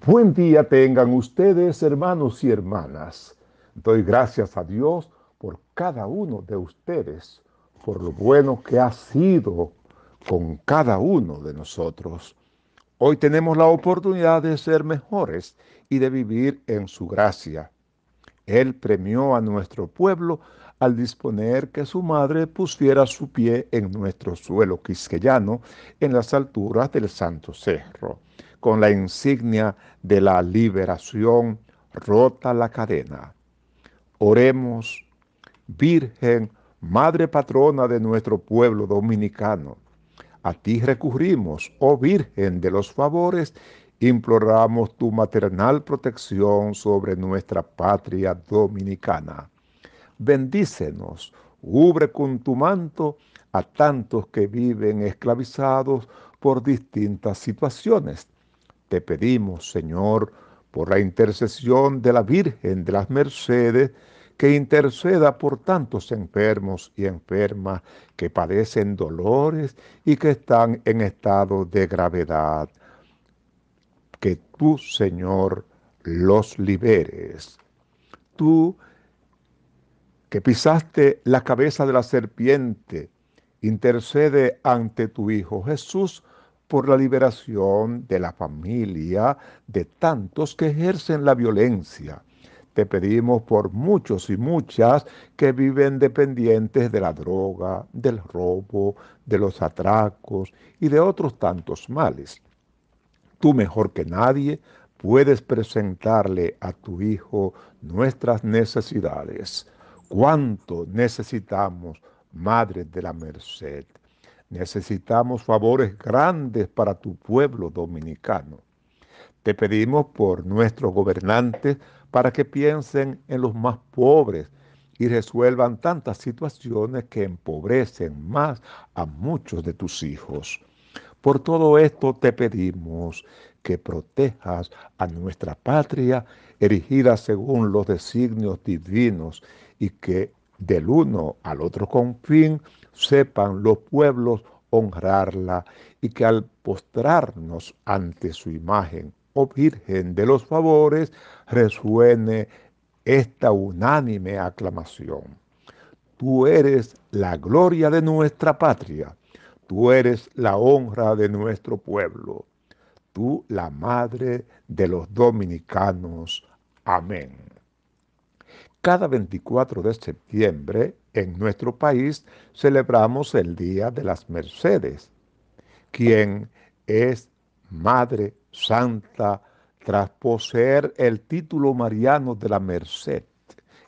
Buen día tengan ustedes, hermanos y hermanas. Doy gracias a Dios por cada uno de ustedes, por lo bueno que ha sido con cada uno de nosotros. Hoy tenemos la oportunidad de ser mejores y de vivir en su gracia. Él premió a nuestro pueblo al disponer que su madre pusiera su pie en nuestro suelo quisqueyano, en las alturas del Santo Cerro con la insignia de la liberación rota la cadena. Oremos, Virgen, Madre patrona de nuestro pueblo dominicano. A ti recurrimos, oh Virgen de los favores, imploramos tu maternal protección sobre nuestra patria dominicana. Bendícenos, cubre con tu manto a tantos que viven esclavizados por distintas situaciones te pedimos, Señor, por la intercesión de la Virgen de las Mercedes, que interceda por tantos enfermos y enfermas que padecen dolores y que están en estado de gravedad. Que tú, Señor, los liberes. Tú que pisaste la cabeza de la serpiente, intercede ante tu Hijo Jesús por la liberación de la familia de tantos que ejercen la violencia. Te pedimos por muchos y muchas que viven dependientes de la droga, del robo, de los atracos y de otros tantos males. Tú mejor que nadie puedes presentarle a tu Hijo nuestras necesidades. ¿Cuánto necesitamos, Madre de la Merced? Necesitamos favores grandes para tu pueblo dominicano. Te pedimos por nuestros gobernantes para que piensen en los más pobres y resuelvan tantas situaciones que empobrecen más a muchos de tus hijos. Por todo esto te pedimos que protejas a nuestra patria erigida según los designios divinos y que del uno al otro confín sepan los pueblos honrarla y que al postrarnos ante su imagen, oh Virgen de los favores, resuene esta unánime aclamación. Tú eres la gloria de nuestra patria, tú eres la honra de nuestro pueblo, tú la madre de los dominicanos. Amén. Cada 24 de septiembre en nuestro país celebramos el Día de las Mercedes, quien es Madre Santa tras poseer el título mariano de la Merced,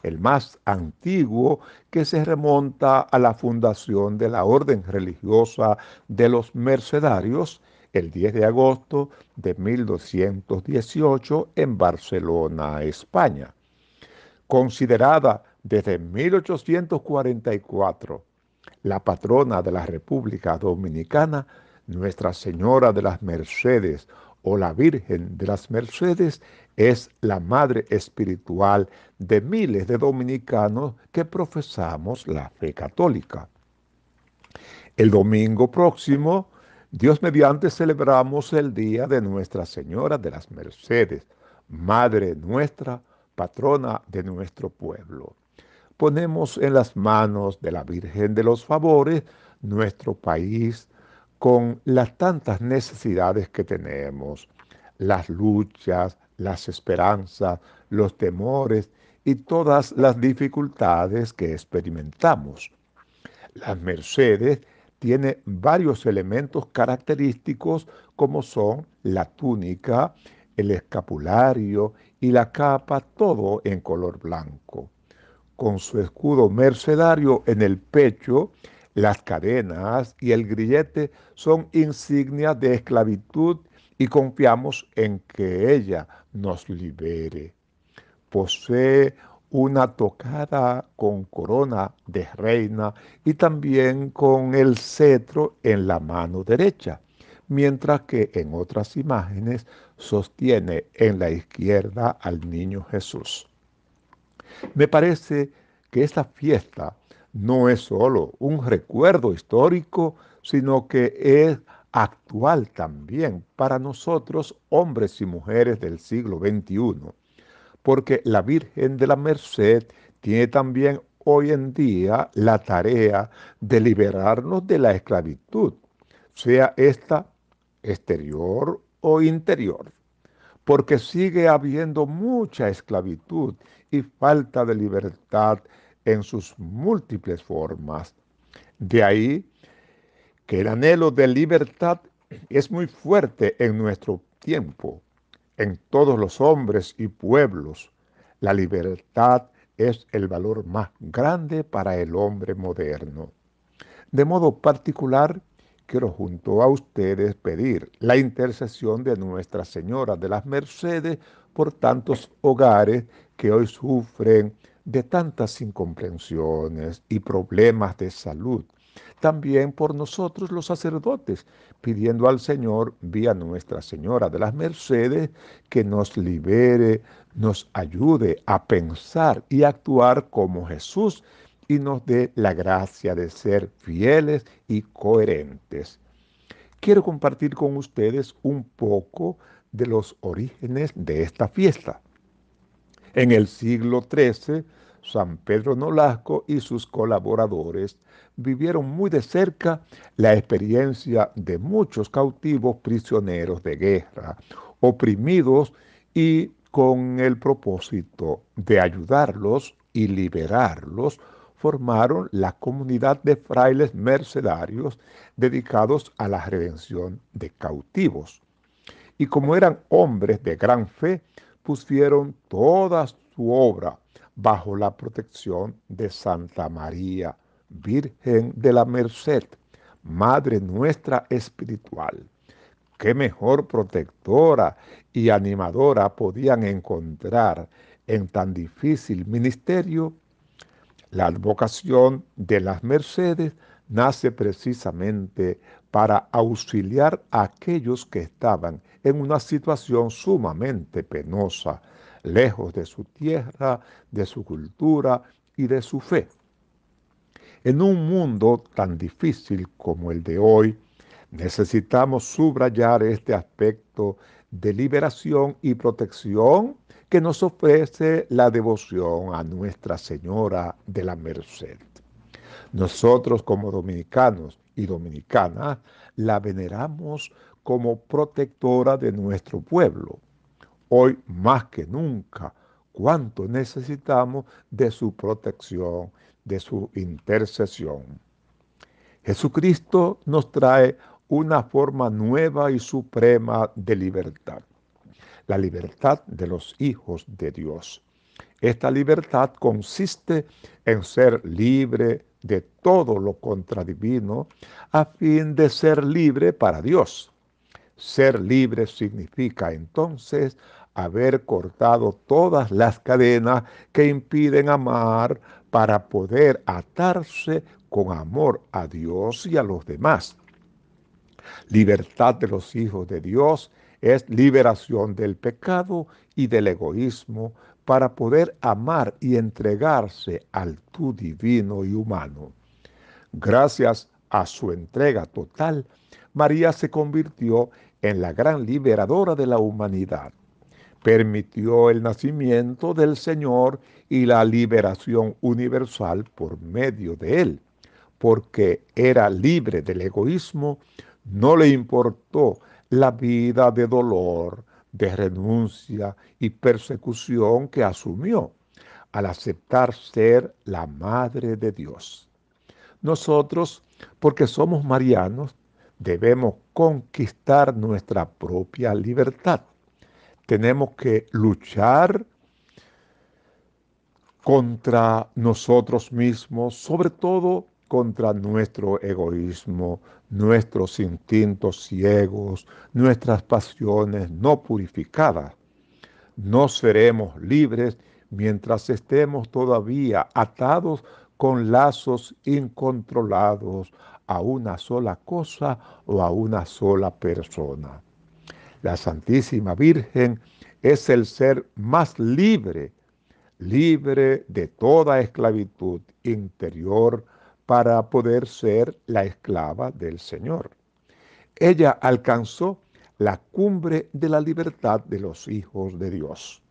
el más antiguo que se remonta a la fundación de la Orden Religiosa de los Mercedarios el 10 de agosto de 1218 en Barcelona, España. Considerada desde 1844, la patrona de la República Dominicana, Nuestra Señora de las Mercedes o la Virgen de las Mercedes, es la madre espiritual de miles de dominicanos que profesamos la fe católica. El domingo próximo, Dios mediante, celebramos el Día de Nuestra Señora de las Mercedes, Madre nuestra, patrona de nuestro pueblo ponemos en las manos de la Virgen de los Favores nuestro país con las tantas necesidades que tenemos, las luchas, las esperanzas, los temores y todas las dificultades que experimentamos. Las Mercedes tiene varios elementos característicos como son la túnica, el escapulario y la capa, todo en color blanco con su escudo mercenario en el pecho, las cadenas y el grillete son insignias de esclavitud y confiamos en que ella nos libere. Posee una tocada con corona de reina y también con el cetro en la mano derecha, mientras que en otras imágenes sostiene en la izquierda al niño Jesús. Me parece que esta fiesta no es solo un recuerdo histórico, sino que es actual también para nosotros, hombres y mujeres del siglo XXI, porque la Virgen de la Merced tiene también hoy en día la tarea de liberarnos de la esclavitud, sea esta exterior o interior porque sigue habiendo mucha esclavitud y falta de libertad en sus múltiples formas. De ahí que el anhelo de libertad es muy fuerte en nuestro tiempo, en todos los hombres y pueblos. La libertad es el valor más grande para el hombre moderno. De modo particular, quiero junto a ustedes pedir la intercesión de Nuestra Señora de las Mercedes por tantos hogares que hoy sufren de tantas incomprensiones y problemas de salud. También por nosotros los sacerdotes, pidiendo al Señor, vía Nuestra Señora de las Mercedes, que nos libere, nos ayude a pensar y actuar como Jesús, y nos dé la gracia de ser fieles y coherentes. Quiero compartir con ustedes un poco de los orígenes de esta fiesta. En el siglo XIII, San Pedro Nolasco y sus colaboradores vivieron muy de cerca la experiencia de muchos cautivos prisioneros de guerra, oprimidos y con el propósito de ayudarlos y liberarlos formaron la comunidad de frailes mercedarios dedicados a la redención de cautivos. Y como eran hombres de gran fe, pusieron toda su obra bajo la protección de Santa María, Virgen de la Merced, Madre nuestra espiritual. Qué mejor protectora y animadora podían encontrar en tan difícil ministerio la advocación de las mercedes nace precisamente para auxiliar a aquellos que estaban en una situación sumamente penosa, lejos de su tierra, de su cultura y de su fe. En un mundo tan difícil como el de hoy, necesitamos subrayar este aspecto de liberación y protección que nos ofrece la devoción a Nuestra Señora de la Merced. Nosotros como dominicanos y dominicanas la veneramos como protectora de nuestro pueblo. Hoy más que nunca, cuánto necesitamos de su protección, de su intercesión. Jesucristo nos trae una forma nueva y suprema de libertad, la libertad de los hijos de Dios. Esta libertad consiste en ser libre de todo lo contradivino a fin de ser libre para Dios. Ser libre significa entonces haber cortado todas las cadenas que impiden amar para poder atarse con amor a Dios y a los demás. Libertad de los hijos de Dios es liberación del pecado y del egoísmo para poder amar y entregarse al tú divino y humano. Gracias a su entrega total, María se convirtió en la gran liberadora de la humanidad. Permitió el nacimiento del Señor y la liberación universal por medio de Él, porque era libre del egoísmo, no le importó la vida de dolor, de renuncia y persecución que asumió al aceptar ser la Madre de Dios. Nosotros, porque somos marianos, debemos conquistar nuestra propia libertad. Tenemos que luchar contra nosotros mismos, sobre todo contra nuestro egoísmo, nuestros instintos ciegos, nuestras pasiones no purificadas. No seremos libres mientras estemos todavía atados con lazos incontrolados a una sola cosa o a una sola persona. La Santísima Virgen es el ser más libre, libre de toda esclavitud interior, para poder ser la esclava del Señor. Ella alcanzó la cumbre de la libertad de los hijos de Dios,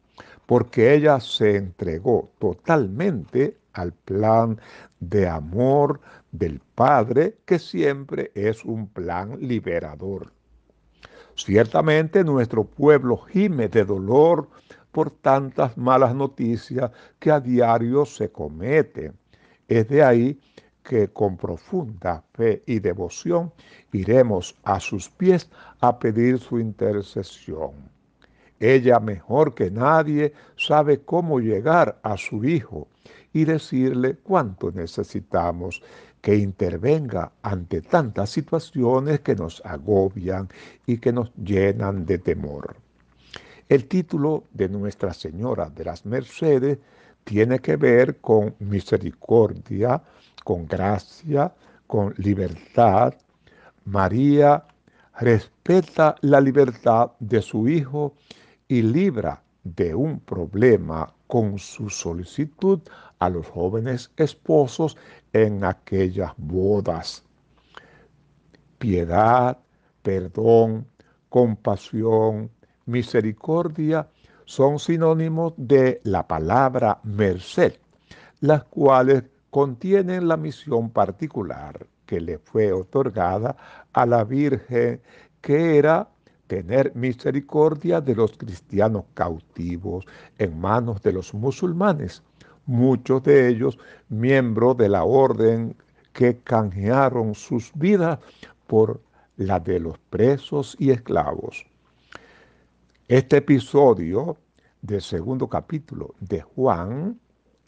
porque ella se entregó totalmente al plan de amor del Padre, que siempre es un plan liberador. Ciertamente nuestro pueblo gime de dolor por tantas malas noticias que a diario se cometen. Es de ahí que con profunda fe y devoción iremos a sus pies a pedir su intercesión. Ella mejor que nadie sabe cómo llegar a su Hijo y decirle cuánto necesitamos que intervenga ante tantas situaciones que nos agobian y que nos llenan de temor. El título de Nuestra Señora de las Mercedes tiene que ver con misericordia, con gracia, con libertad. María respeta la libertad de su hijo y libra de un problema con su solicitud a los jóvenes esposos en aquellas bodas. Piedad, perdón, compasión, misericordia son sinónimos de la palabra merced, las cuales contienen la misión particular que le fue otorgada a la Virgen, que era tener misericordia de los cristianos cautivos en manos de los musulmanes, muchos de ellos miembros de la orden que canjearon sus vidas por la de los presos y esclavos. Este episodio del segundo capítulo de Juan,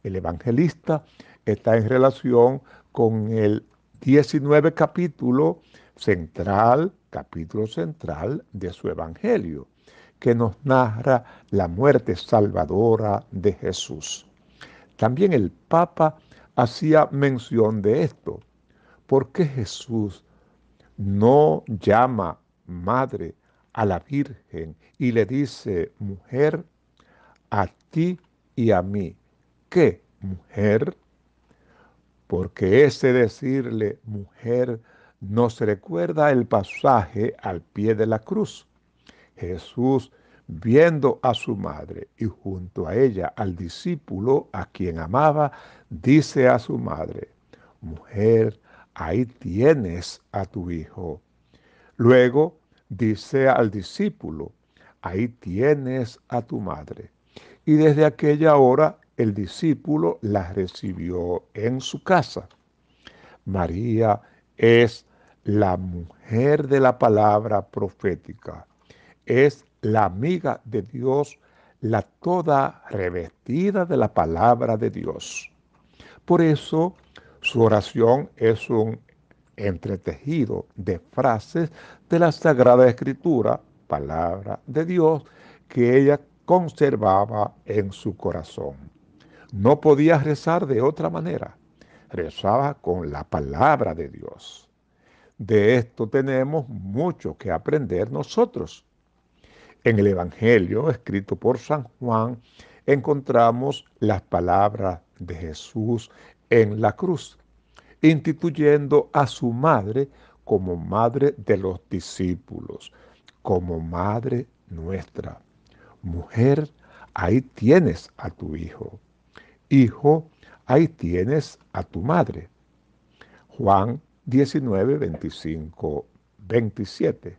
el evangelista, está en relación con el 19 capítulo central, capítulo central de su evangelio, que nos narra la muerte salvadora de Jesús. También el Papa hacía mención de esto. porque Jesús no llama madre a la Virgen y le dice, mujer, a ti y a mí. ¿Qué, mujer? Porque ese decirle, mujer, nos recuerda el pasaje al pie de la cruz. Jesús, viendo a su madre y junto a ella al discípulo a quien amaba, dice a su madre, mujer, ahí tienes a tu hijo. Luego dice al discípulo, ahí tienes a tu madre. Y desde aquella hora el discípulo la recibió en su casa. María es la mujer de la palabra profética, es la amiga de Dios, la toda revestida de la palabra de Dios. Por eso su oración es un entretejido de frases de la Sagrada Escritura, palabra de Dios, que ella conservaba en su corazón. No podía rezar de otra manera, rezaba con la palabra de Dios. De esto tenemos mucho que aprender nosotros. En el Evangelio escrito por San Juan encontramos las palabras de Jesús en la cruz instituyendo a su madre como madre de los discípulos, como madre nuestra. Mujer, ahí tienes a tu hijo. Hijo, ahí tienes a tu madre. Juan 19, 25, 27.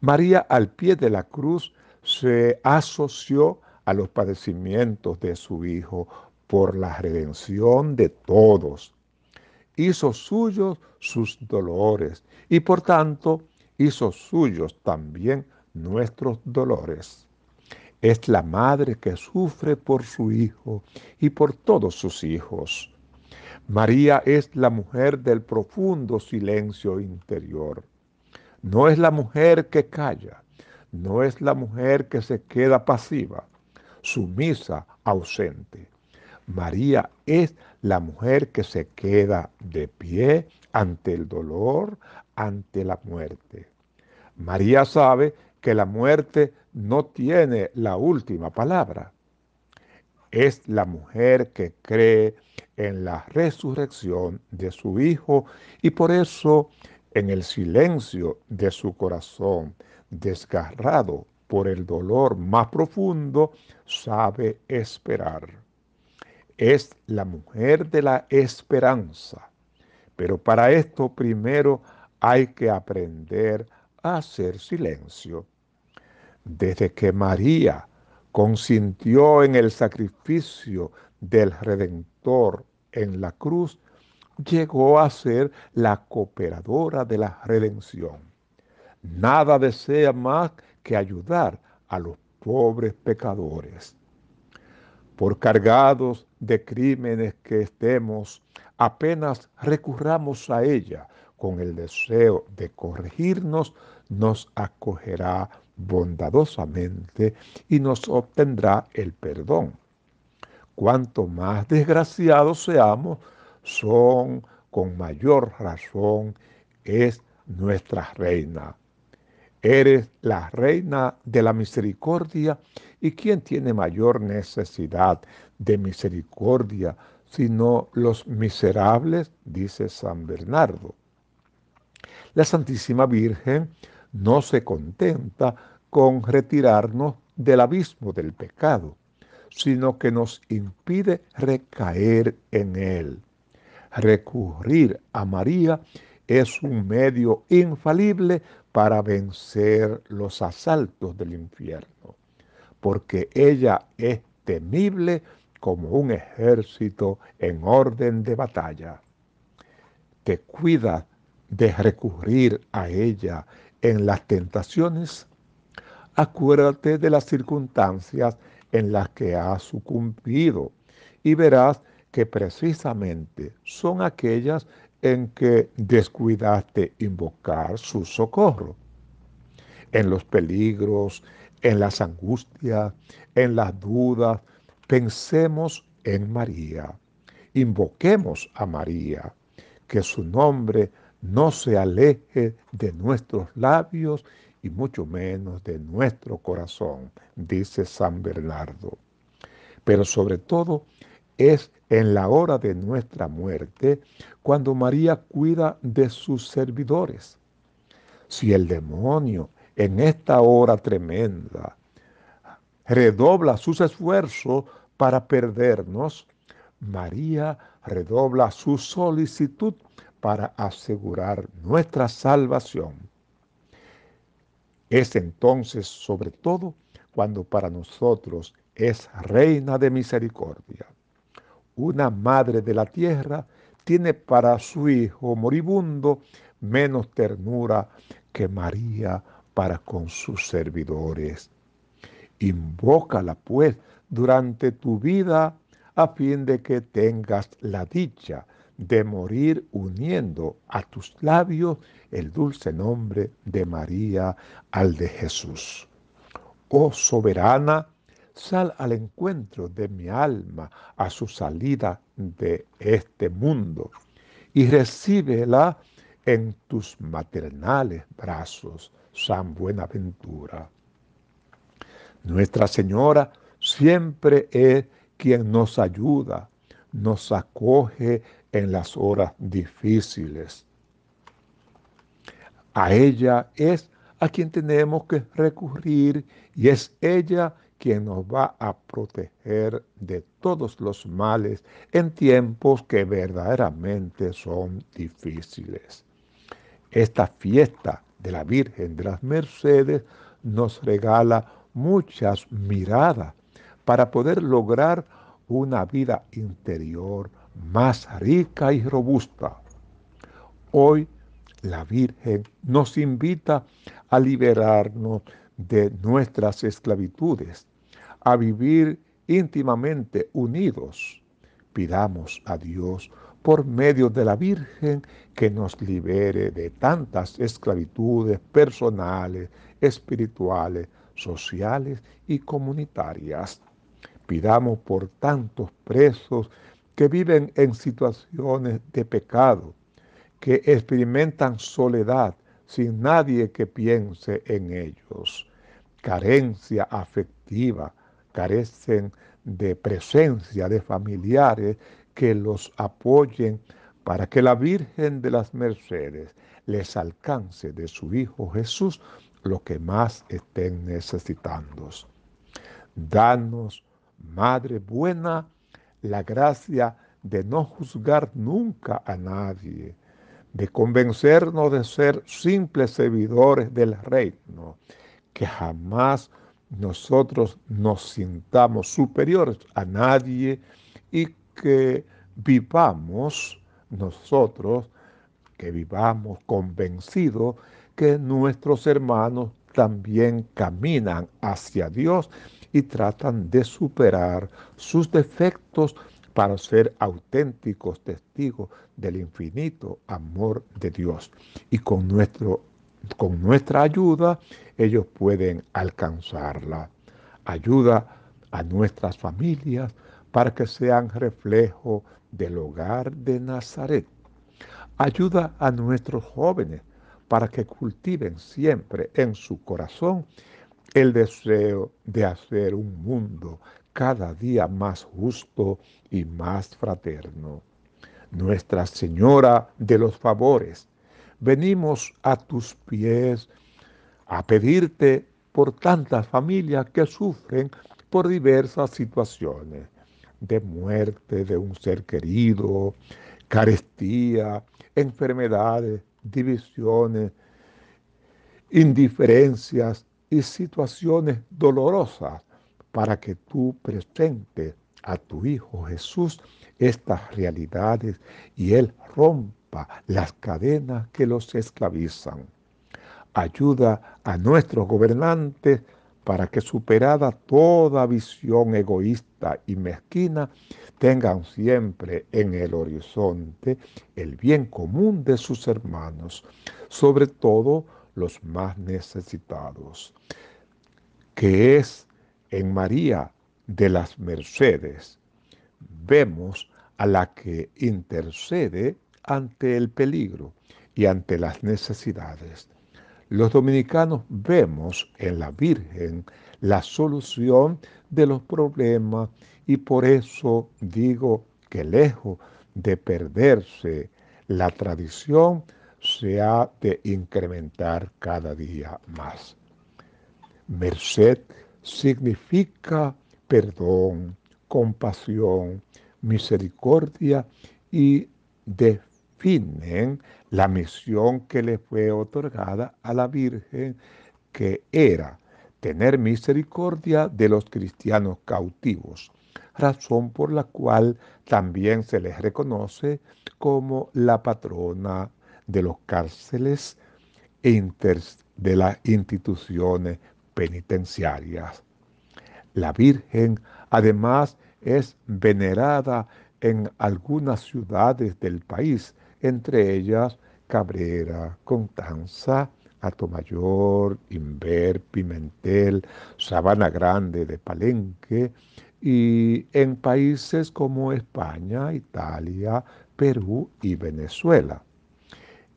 María al pie de la cruz se asoció a los padecimientos de su Hijo por la redención de todos hizo suyos sus dolores y por tanto hizo suyos también nuestros dolores. Es la madre que sufre por su hijo y por todos sus hijos. María es la mujer del profundo silencio interior. No es la mujer que calla, no es la mujer que se queda pasiva, sumisa, ausente. María es la mujer que se queda de pie ante el dolor, ante la muerte. María sabe que la muerte no tiene la última palabra. Es la mujer que cree en la resurrección de su hijo y por eso en el silencio de su corazón, desgarrado por el dolor más profundo, sabe esperar es la mujer de la esperanza. Pero para esto primero hay que aprender a hacer silencio. Desde que María consintió en el sacrificio del Redentor en la cruz, llegó a ser la cooperadora de la redención. Nada desea más que ayudar a los pobres pecadores por cargados de crímenes que estemos, apenas recurramos a ella con el deseo de corregirnos, nos acogerá bondadosamente y nos obtendrá el perdón. Cuanto más desgraciados seamos, son con mayor razón es nuestra reina. Eres la reina de la misericordia ¿Y quién tiene mayor necesidad de misericordia sino los miserables? dice San Bernardo. La Santísima Virgen no se contenta con retirarnos del abismo del pecado, sino que nos impide recaer en él. Recurrir a María es un medio infalible para vencer los asaltos del infierno porque ella es temible como un ejército en orden de batalla. Te cuida de recurrir a ella en las tentaciones. Acuérdate de las circunstancias en las que has sucumbido y verás que precisamente son aquellas en que descuidaste invocar su socorro. En los peligros en las angustias, en las dudas. Pensemos en María. Invoquemos a María, que su nombre no se aleje de nuestros labios y mucho menos de nuestro corazón, dice San Bernardo. Pero sobre todo es en la hora de nuestra muerte cuando María cuida de sus servidores. Si el demonio en esta hora tremenda. Redobla sus esfuerzos para perdernos. María redobla su solicitud para asegurar nuestra salvación. Es entonces, sobre todo, cuando para nosotros es reina de misericordia. Una madre de la tierra tiene para su hijo moribundo menos ternura que María con sus servidores. Invócala, pues, durante tu vida a fin de que tengas la dicha de morir uniendo a tus labios el dulce nombre de María al de Jesús. Oh soberana, sal al encuentro de mi alma a su salida de este mundo y recíbela en tus maternales brazos, San Buenaventura. Nuestra Señora siempre es quien nos ayuda, nos acoge en las horas difíciles. A ella es a quien tenemos que recurrir y es ella quien nos va a proteger de todos los males en tiempos que verdaderamente son difíciles. Esta fiesta de la Virgen de las Mercedes nos regala muchas miradas para poder lograr una vida interior más rica y robusta. Hoy la Virgen nos invita a liberarnos de nuestras esclavitudes, a vivir íntimamente unidos pidamos a Dios por medio de la Virgen que nos libere de tantas esclavitudes personales, espirituales, sociales y comunitarias. Pidamos por tantos presos que viven en situaciones de pecado, que experimentan soledad sin nadie que piense en ellos, carencia afectiva, carecen de presencia, de familiares que los apoyen para que la Virgen de las Mercedes les alcance de su Hijo Jesús lo que más estén necesitando. Danos, Madre buena, la gracia de no juzgar nunca a nadie, de convencernos de ser simples servidores del reino, que jamás nosotros nos sintamos superiores a nadie y que vivamos nosotros, que vivamos convencidos que nuestros hermanos también caminan hacia Dios y tratan de superar sus defectos para ser auténticos testigos del infinito amor de Dios. Y con nuestro con nuestra ayuda, ellos pueden alcanzarla. Ayuda a nuestras familias para que sean reflejo del hogar de Nazaret. Ayuda a nuestros jóvenes para que cultiven siempre en su corazón el deseo de hacer un mundo cada día más justo y más fraterno. Nuestra Señora de los Favores venimos a tus pies a pedirte por tantas familias que sufren por diversas situaciones de muerte de un ser querido, carestía, enfermedades, divisiones, indiferencias y situaciones dolorosas para que tú presentes a tu Hijo Jesús estas realidades y Él rompa las cadenas que los esclavizan. Ayuda a nuestros gobernantes para que superada toda visión egoísta y mezquina, tengan siempre en el horizonte el bien común de sus hermanos, sobre todo los más necesitados, que es en María de las Mercedes. Vemos a la que intercede ante el peligro y ante las necesidades. Los dominicanos vemos en la Virgen la solución de los problemas y por eso digo que lejos de perderse la tradición, se ha de incrementar cada día más. Merced significa perdón, compasión, misericordia y de la misión que le fue otorgada a la Virgen, que era tener misericordia de los cristianos cautivos, razón por la cual también se les reconoce como la patrona de los cárceles e de las instituciones penitenciarias. La Virgen además es venerada en algunas ciudades del país entre ellas Cabrera, Contanza, Atomayor, Inver, Pimentel, Sabana Grande de Palenque, y en países como España, Italia, Perú y Venezuela.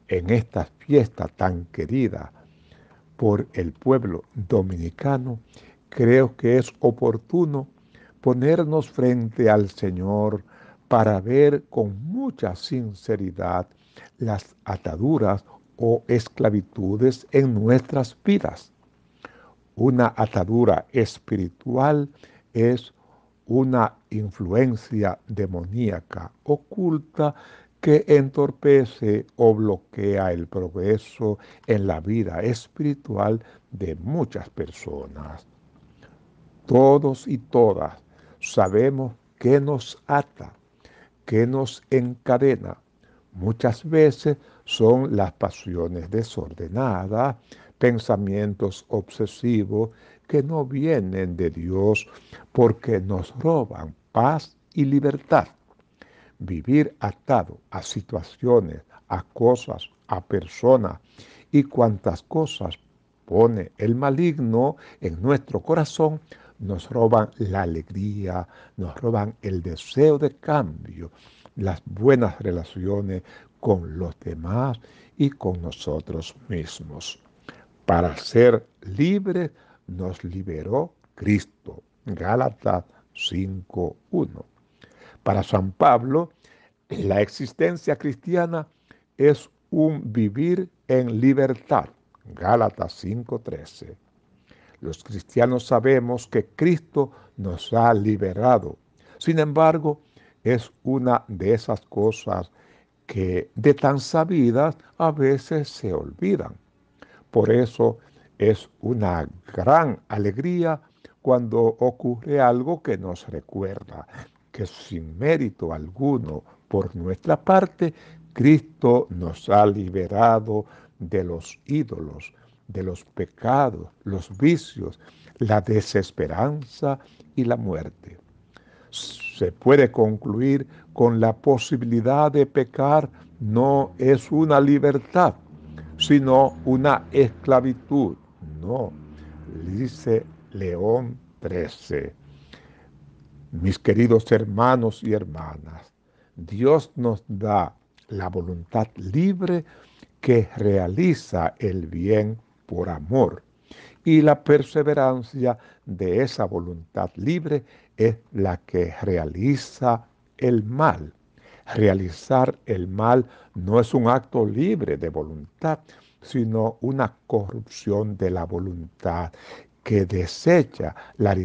En esta fiesta tan querida por el pueblo dominicano, creo que es oportuno ponernos frente al Señor para ver con mucha sinceridad las ataduras o esclavitudes en nuestras vidas. Una atadura espiritual es una influencia demoníaca oculta que entorpece o bloquea el progreso en la vida espiritual de muchas personas. Todos y todas sabemos qué nos ata que nos encadena. Muchas veces son las pasiones desordenadas, pensamientos obsesivos que no vienen de Dios porque nos roban paz y libertad. Vivir atado a situaciones, a cosas, a personas y cuantas cosas pone el maligno en nuestro corazón nos roban la alegría, nos roban el deseo de cambio, las buenas relaciones con los demás y con nosotros mismos. Para ser libres nos liberó Cristo. Gálatas 5.1. Para San Pablo, la existencia cristiana es un vivir en libertad. Gálatas 5.13. Los cristianos sabemos que Cristo nos ha liberado. Sin embargo, es una de esas cosas que de tan sabidas a veces se olvidan. Por eso es una gran alegría cuando ocurre algo que nos recuerda que sin mérito alguno por nuestra parte, Cristo nos ha liberado de los ídolos, de los pecados, los vicios, la desesperanza y la muerte. Se puede concluir con la posibilidad de pecar no es una libertad, sino una esclavitud. No, dice León 13. Mis queridos hermanos y hermanas, Dios nos da la voluntad libre que realiza el bien por amor. Y la perseverancia de esa voluntad libre es la que realiza el mal. Realizar el mal no es un acto libre de voluntad, sino una corrupción de la voluntad que desecha la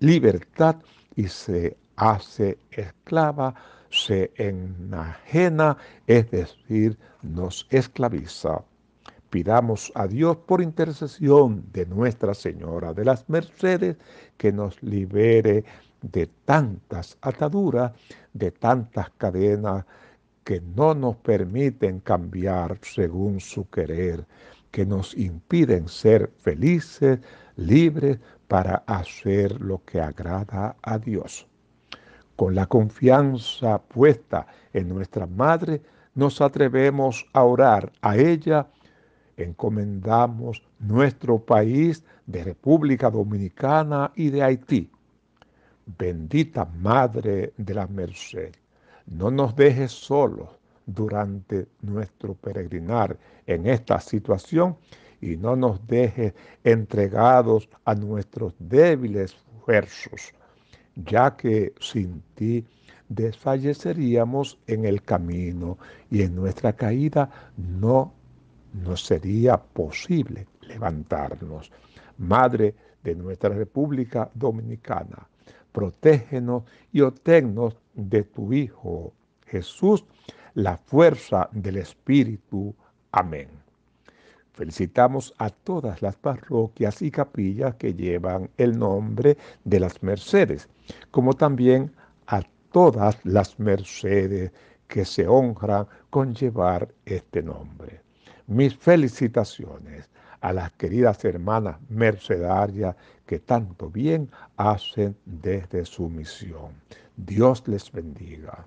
libertad y se hace esclava, se enajena, es decir, nos esclaviza. Pidamos a Dios por intercesión de Nuestra Señora de las Mercedes que nos libere de tantas ataduras, de tantas cadenas que no nos permiten cambiar según su querer, que nos impiden ser felices, libres para hacer lo que agrada a Dios. Con la confianza puesta en nuestra Madre, nos atrevemos a orar a ella encomendamos nuestro país de República Dominicana y de Haití. Bendita Madre de la Merced, no nos dejes solos durante nuestro peregrinar en esta situación y no nos dejes entregados a nuestros débiles esfuerzos, ya que sin ti desfalleceríamos en el camino y en nuestra caída no no sería posible levantarnos. Madre de nuestra República Dominicana, protégenos y obtennos de tu Hijo Jesús la fuerza del Espíritu. Amén. Felicitamos a todas las parroquias y capillas que llevan el nombre de las Mercedes, como también a todas las Mercedes que se honran con llevar este nombre mis felicitaciones a las queridas hermanas mercedarias que tanto bien hacen desde su misión. Dios les bendiga.